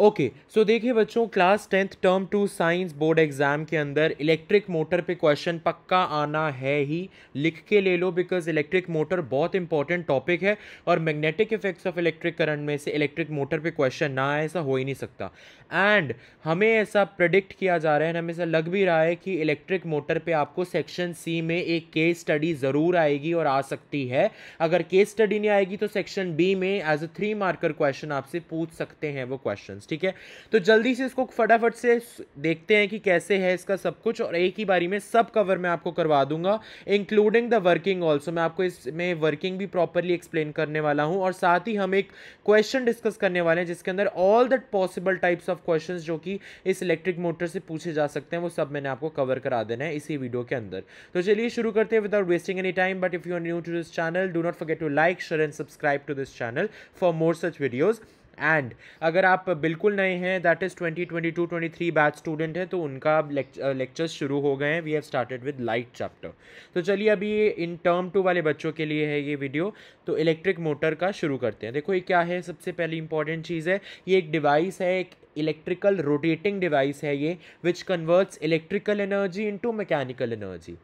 Okay so देखिए बच्चों class tenth term two science board exam के अंदर इलेक्ट्रिक मोटर पे क्वेश्चन पक्का आना है ही लिख के ले लो बिकॉज इलेक्ट्रिक मोटर बहुत इंपॉर्टेंट टॉपिक है और magnetic effects of electric current में से इलेक्ट्रिक मोटर पे क्वेश्चन ना आए ऐसा हो ही नहीं सकता एंड हमें ऐसा प्रडिक्ट किया जा रहा है हमें ऐसा लग भी रहा है कि इलेक्ट्रिक मोटर पे आपको सेक्शन सी में एक केस स्टडी ज़रूर आएगी और आ सकती है अगर केस स्टडी नहीं आएगी तो सेक्शन बी में as a three marker question आपसे पूछ सकते हैं वो क्वेश्चन ठीक है तो जल्दी से इसको फटाफट से देखते हैं कि कैसे है इसका सब कुछ और एक ही बारी में सब कवर मैं आपको करवा दूंगा इंक्लूडिंग द वर्किंग ऑल्सो मैं आपको इसमें वर्किंग भी प्रॉपरली एक्सप्लेन करने वाला हूँ और साथ ही हम एक क्वेश्चन डिस्कस करने वाले हैं जिसके अंदर all that possible types of of question जो कि इस इलेक्ट्रिक मोटर से पूछे जा सकते हैं वो सब मैंने आपको कवर करा देना है इसी वीडियो के अंदर तो चलिए शुरू करते हैं without wasting any time but if you are new to this channel do not forget to like share and subscribe to this channel for more such videos and अगर आप बिल्कुल नए हैं that is twenty twenty two twenty three batch student हैं तो उनका lectures शुरू हो गए हैं we have started with light chapter तो चलिए अभी इन टर्म टू वाले बच्चों के लिए है ये वीडियो तो इलेक्ट्रिक मोटर का शुरू करते हैं देखो ये क्या है सबसे पहली इंपॉर्टेंट चीज़ है ये एक डिवाइस है एक इलेक्ट्रिकल रोटेटिंग डिवाइस है ये which converts electrical energy into mechanical energy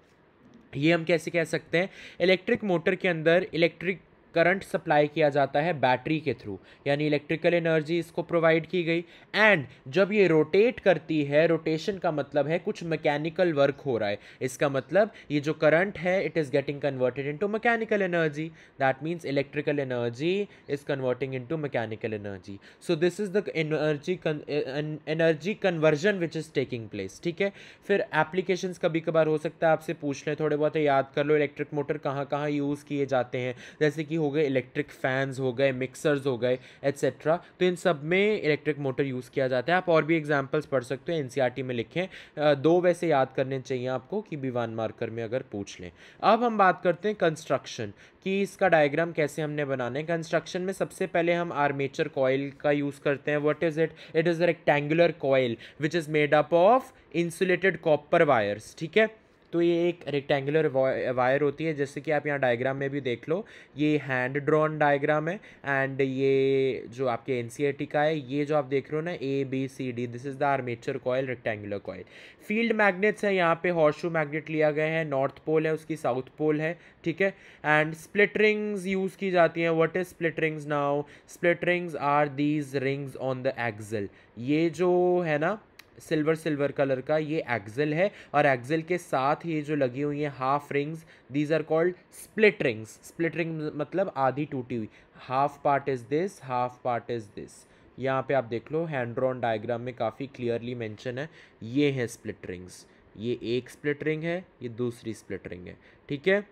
ये हम कैसे कह सकते हैं इलेक्ट्रिक मोटर के अंदर इलेक्ट्रिक करंट सप्लाई किया जाता है बैटरी के थ्रू यानी इलेक्ट्रिकल एनर्जी इसको प्रोवाइड की गई एंड जब ये रोटेट करती है रोटेशन का मतलब है कुछ मैकेनिकल वर्क हो रहा है इसका मतलब ये जो करंट है it is getting converted into mechanical energy that means electrical energy is converting into mechanical energy so this is the energy energy conversion which is taking place ठीक है फिर एप्लीकेशन कभी कभार हो सकता है आपसे पूछ लें थोड़े बहुत याद कर लो इलेक्ट्रिक मोटर कहाँ कहाँ यूज़ किए जाते हैं जैसे कि हो गए इलेक्ट्रिक फैंस हो गए मिक्सर्स हो गए एट्सेट्रा तो इन सब में इलेक्ट्रिक मोटर यूज़ किया जाता है आप और भी एग्जाम्पल्स पढ़ सकते हो एन e में लिखें दो वैसे याद करने चाहिए आपको कि विवान मार्कर में अगर पूछ लें अब हम बात करते हैं कंस्ट्रक्शन कि इसका डायग्राम कैसे हमने बनाने है कंस्ट्रक्शन में सबसे पहले हम आर्मेचर कॉयल का यूज़ करते हैं what is it it is rectangular coil which is made up of insulated copper wires ठीक है तो ये एक रेक्टेंगुलर वायर होती है जैसे कि आप यहाँ डायग्राम में भी देख लो ये हैंड ड्रॉन डायग्राम है एंड ये जो आपके एन e का है ये जो आप देख रहे हो ना A B C D this is the armature coil rectangular coil field magnets हैं यहाँ पे हॉर्शू मैग्नेट लिया गया है नॉर्थ पोल है उसकी साउथ पोल है ठीक है एंड स्प्लिटरिंग्स यूज़ की जाती हैं what is split rings now split rings are these rings on the axle ये जो है ना सिल्वर सिल्वर कलर का ये एक्जल है और एक्जल के साथ ये जो लगी हुई है half rings these are called split rings split ring मतलब आधी टूटी हुई half part is this half part is this यहाँ पे आप देख लो हैंड ड्रॉन डायग्राम में काफ़ी क्लियरली मेंशन है ये है स्प्लिट रिंग्स ये एक स्प्लिट रिंग है ये दूसरी स्प्लिट रिंग है ठीक है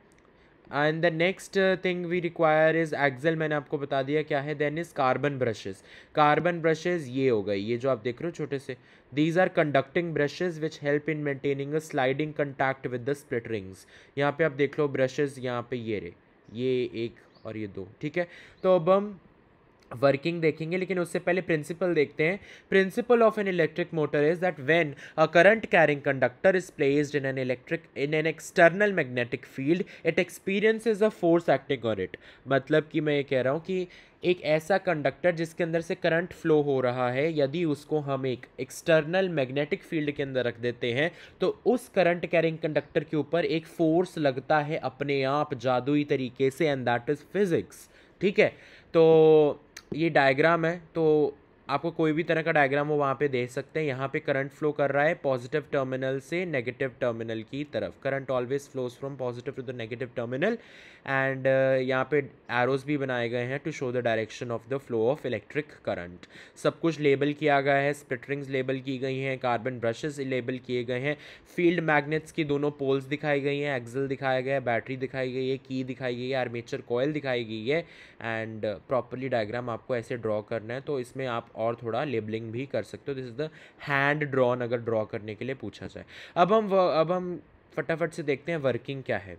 and the next thing we require is axle मैंने आपको बता दिया क्या है then is carbon brushes carbon brushes ये हो गई ये जो आप देख रहे हो छोटे से these are conducting brushes which help in maintaining a sliding contact with the split rings यहाँ पे आप देख लो ब्रशेज़ यहाँ पे ये रे ये एक और ये दो ठीक है तो अब हम वर्किंग देखेंगे लेकिन उससे पहले प्रिंसिपल देखते हैं principle of an electric motor is that when a current carrying conductor is placed in an electric in an external magnetic field it experiences a force acting on it मतलब कि मैं ये कह रहा हूँ कि एक ऐसा कंडक्टर जिसके अंदर से करंट फ्लो हो रहा है यदि उसको हम एक एक्सटर्नल मैग्नेटिक फील्ड के अंदर रख देते हैं तो उस करंट कैरिंग कंडक्टर के ऊपर एक फोर्स लगता है अपने आप जादुई तरीके से एंड दैट इज़ फिज़िक्स ठीक है तो ये डायग्राम है तो आपको कोई भी तरह का डायग्राम वो वहाँ पे देख सकते हैं यहाँ पे करंट फ्लो कर रहा है पॉजिटिव टर्मिनल से नेगेटिव टर्मिनल की तरफ current always flows from positive to the negative terminal and यहाँ पे एरोज भी बनाए गए हैं to show the direction of the flow of electric current सब कुछ लेबल किया गया है स्प्लिट लेबल की गई हैं कार्बन ब्रशेज लेबल किए गए हैं फील्ड मैग्नेट्स की दोनों पोल्स दिखाई गई हैं एक्जल दिखाया गया है बैटरी दिखाई गई है की दिखाई गई है आर्मेचर कॉयल दिखाई गई है एंड प्रॉपरली डायग्राम आपको ऐसे ड्रॉ करना है तो इसमें आप और थोड़ा लेबलिंग भी कर सकते हो this is the hand drawn अगर ड्रॉ करने के लिए पूछा जाए अब हम अब हम फटाफट से देखते हैं वर्किंग क्या है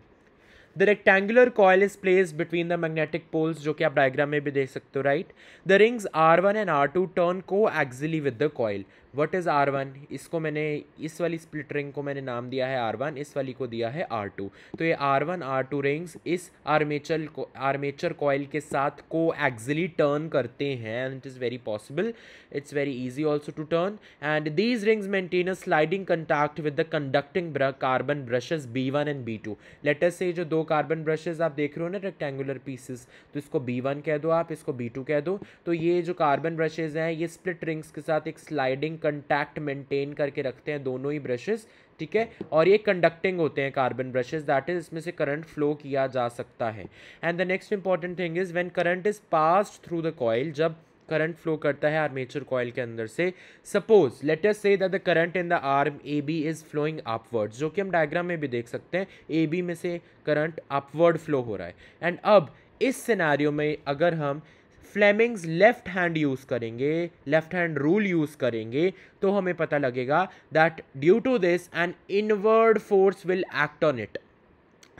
the rectangular coil is place between the magnetic poles जो कि आप डायग्राम में भी देख सकते हो right the rings R one and R two turn को exactly with the coil what is R one इसको मैंने इस वाली स्प्लिट रिंग को मैंने नाम दिया है आर वन इस वाली को दिया है आर टू तो ये R one R two rings इस आर्मेचर को आर्मेचर कॉयल के साथ को एक्जली टर्न करते हैं and it is very possible it's very easy also to turn and these rings maintain a sliding contact with the conducting carbon brushes B one and B two letter से जो दो carbon brushes आप देख रहे हो ना rectangular pieces तो इसको बी वन कह दो आप इसको बी टू कह दो तो ये जो कार्बन ब्रशेज हैं ये स्प्लिट रिंग्स के साथ एक स्लाइडिंग कंटैक्ट मेंटेन करके रखते हैं दोनों ही ब्रशेस ठीक है और ये कंडक्टिंग होते हैं कार्बन ब्रशेस दैट इज इसमें से करंट फ्लो किया जा सकता है and the next important thing is when current is pass through the coil जब करंट फ्लो करता है आर्मेचर कॉयल के अंदर से suppose let us say that the current in the arm A B is flowing upwards जो कि हम diagram में भी देख सकते हैं ए बी में से करंट अपवर्ड फ्लो हो रहा है एंड अब इस सिनेरियो में अगर हम फ्लेमिंग्स लेफ्ट हैंड यूज़ करेंगे लेफ्ट हैंड रूल यूज़ करेंगे तो हमें पता लगेगा that due to this an inward force will act on it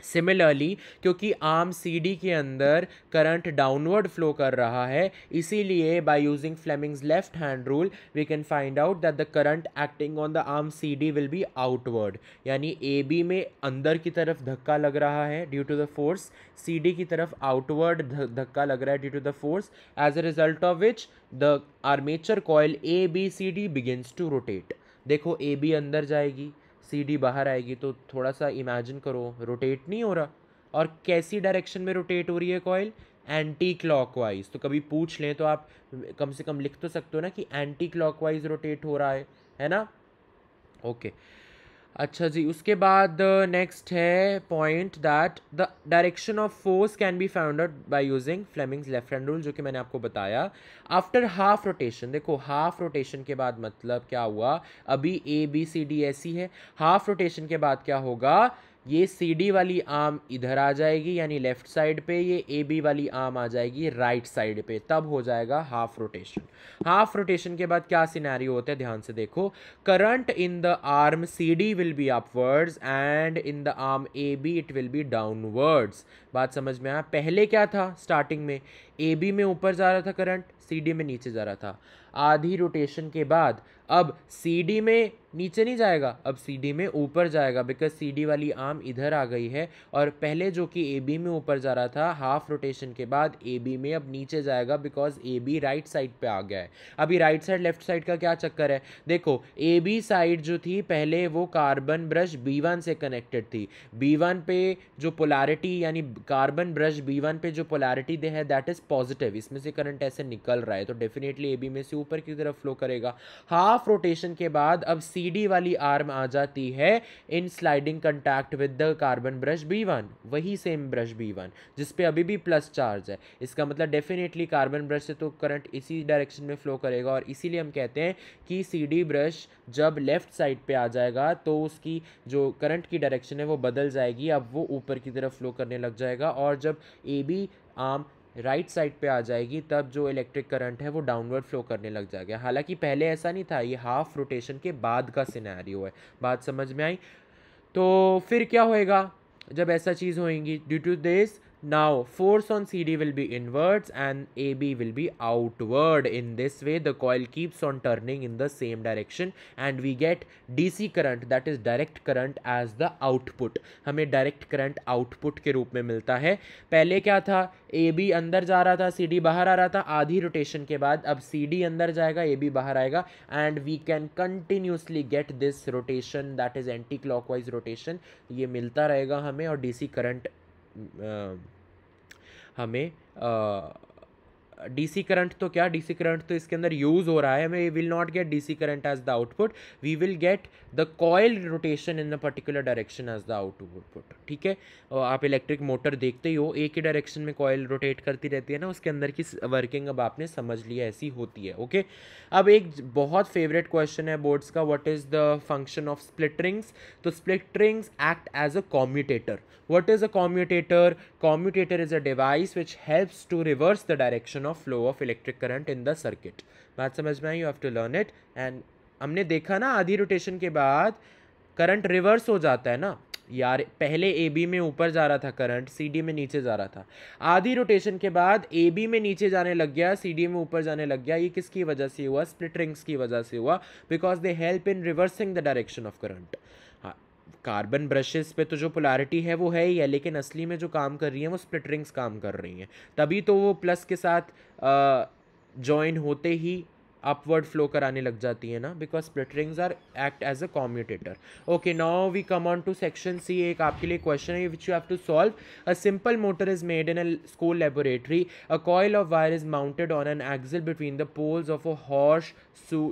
similarly क्योंकि आर्म सी डी के अंदर करंट डाउनवर्ड फ्लो कर रहा है इसीलिए by using Fleming's left hand rule we can find out that the current acting on the arm C D will be outward यानी A B में अंदर की तरफ धक्का लग रहा है due to the force C D की तरफ आउटवर्ड धक्का लग रहा है due to the force as a result of which the armature coil A B C D begins to rotate देखो ए बी अंदर जाएगी सीडी बाहर आएगी तो थोड़ा सा इमेजिन करो रोटेट नहीं हो रहा और कैसी डायरेक्शन में रोटेट हो रही है कॉयल एंटी क्लॉक तो कभी पूछ लें तो आप कम से कम लिख तो सकते हो ना कि एंटी क्लॉक रोटेट हो रहा है है ना ओके okay. अच्छा जी उसके बाद नेक्स्ट uh, है point that the direction of force can be found out by using Fleming's left hand rule जो कि मैंने आपको बताया आफ्टर हाफ रोटेशन देखो हाफ रोटेशन के बाद मतलब क्या हुआ अभी ए बी सी डी ऐसी है हाफ रोटेशन के बाद क्या होगा ये सी डी वाली आर्म इधर आ जाएगी यानी लेफ्ट साइड पे ये ए बी वाली आर्म आ जाएगी राइट साइड पे तब हो जाएगा हाफ रोटेशन हाफ रोटेशन के बाद क्या सिनेरियो होता है ध्यान से देखो current in the arm C D will be upwards and in the arm A B it will be downwards बात समझ में आया पहले क्या था स्टार्टिंग में ए बी में ऊपर जा रहा था करंट सी डी में नीचे जा रहा था आधी रोटेशन के बाद अब सी डी में नीचे नहीं जाएगा अब सी डी में ऊपर जाएगा बिकॉज सी डी वाली आम इधर आ गई है और पहले जो कि ए बी में ऊपर जा रहा था हाफ रोटेशन के बाद ए बी में अब नीचे जाएगा because A B right side पे आ गया है अभी राइट साइड लेफ्ट साइड का क्या चक्कर है देखो ए बी साइड जो थी पहले वो कार्बन ब्रश बी वन से कनेक्टेड थी बी वन पे जो पोलैरिटी यानी कार्बन ब्रश बी वन पे जो पोलैरिटी दे है दैट इज़ पॉजिटिव इसमें से करंट ऐसे निकल रहा है तो डेफिनेटली ए बी में से ऊपर की तरफ फ्लो करेगा हाफ रोटेशन के बाद अब सी वाली आर्म आ जाती है in sliding contact with the carbon brush B one वही सेम ब्रश बी वन जिसपे अभी भी प्लस चार्ज है इसका मतलब डेफिनेटली कार्बन ब्रश से तो करंट इसी डायरेक्शन में फ्लो करेगा और इसीलिए हम कहते हैं कि सी ब्रश जब लेफ्ट साइड पे आ जाएगा तो उसकी जो करंट की डायरेक्शन है वो बदल जाएगी अब वो ऊपर की तरफ फ्लो करने लग जाएगा और जब A B arm right side पे आ जाएगी तब जो इलेक्ट्रिक करंट है वो डाउनवर्ड फ्लो करने लग जाएगा हालांकि पहले ऐसा नहीं था ये हाफ रोटेशन के बाद का सिनेरियो है बात समझ में आई तो फिर क्या होएगा जब ऐसा चीज़ होएगी due to this Now force on CD will be inwards and AB will be outward. In this way the coil keeps on turning in the same direction and we get DC current that is direct current as the output. hame direct current output ke roop mein milta hai pehle kya tha AB andar ja raha tha CD bahar aa raha tha aadhi rotation ke baad ab CD andar jayega AB bahar aayega and we can continuously get this rotation that is anti clockwise rotation ye milta rahega hame aur dc current हमें DC current तो क्या DC current तो इसके अंदर use हो रहा है हमें will not get DC current as the output we will get the coil rotation in the particular direction as the output ठीक है आप इलेक्ट्रिक मोटर देखते ही हो एक ही डायरेक्शन में कॉयल रोटेट करती रहती है ना उसके अंदर की वर्किंग अब आपने समझ लिया ऐसी होती है ओके अब एक बहुत फेवरेट क्वेश्चन है बोर्ड्स का what is the function of split rings तो split rings act as a commutator what is a commutator commutator is a device which helps to reverse the direction of flow of electric current in the circuit बात समझ में आई you have to learn it and हमने देखा ना आधी rotation के बाद करंट रिवर्स हो जाता है ना यार पहले ए बी में ऊपर जा रहा था करंट सी डी में नीचे जा रहा था आधी रोटेशन के बाद ए बी में नीचे जाने लग गया सी डी में ऊपर जाने लग गया ये किसकी वजह से हुआ स्प्लिट रिंग्स की वजह से हुआ because they help in reversing the direction of current carbon brushes पे तो जो पोलारिटी है वो है ही है लेकिन असली में जो काम कर रही हैं वो स्प्लिटरिंग्स काम कर रही हैं तभी तो वो प्लस के साथ जॉइन होते ही अपवर्ड फ्लो कराने लग जाती है ना because split rings are act as a commutator okay now we come on to section C एक आपके लिए क्वेश्चन है which you have to solve a simple motor is made in a school laboratory a coil of wire is mounted on an axle between the poles of a 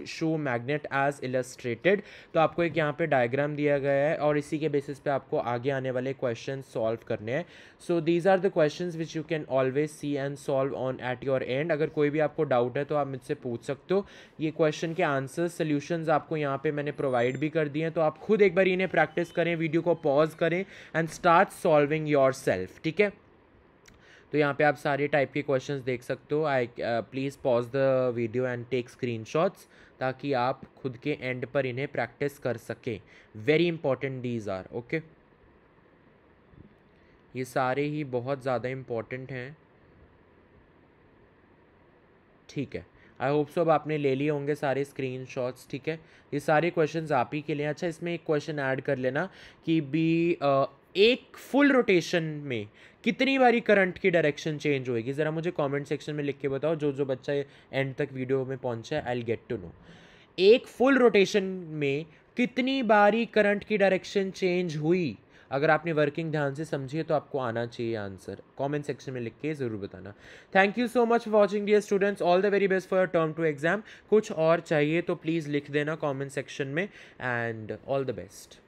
horseshoe magnet as illustrated तो आपको एक यहाँ पे diagram दिया गया है और इसी के बेसिस पे आपको आगे आने वाले क्वेश्चन सॉल्व करने हैं so these are the question which you can always see and solve on at your end अगर कोई भी आपको डाउट है तो आप मुझसे पूछ सकते हो ये क्वेश्चन के आंसर सोल्यूशंस आपको यहाँ पे मैंने प्रोवाइड भी कर दिए हैं तो आप खुद एक बार इन्हें प्रैक्टिस करें वीडियो को पॉज करें and start solving yourself ठीक है तो यहाँ पे आप सारे टाइप के क्वेश्चंस देख सकते हो I please pause the video and take screenshots ताकि आप खुद के एंड पर इन्हें प्रैक्टिस कर सकें very important these are okay ये सारे ही बहुत ज़्यादा इम्पॉर्टेंट हैं ठीक है आई होप सो अब आपने ले लिए होंगे सारे स्क्रीन ठीक है ये सारे क्वेश्चन आप ही के लिए अच्छा इसमें एक क्वेश्चन ऐड कर लेना कि बी एक फुल रोटेशन में कितनी बारी करंट की डायरेक्शन चेंज होएगी ज़रा मुझे कमेंट सेक्शन में लिख के बताओ जो जो बच्चा एंड तक वीडियो में पहुंचा है आई गेट टू नो एक फुल रोटेशन में कितनी बारी करंट की डायरेक्शन चेंज हुई अगर आपने वर्किंग ध्यान से समझी है तो आपको आना चाहिए आंसर कमेंट सेक्शन में लिख के ज़रूर बताना thank you so much watching dear students all the very best for term two exam कुछ और चाहिए तो प्लीज़ लिख देना कॉमेंट सेक्शन में एंड ऑल द बेस्ट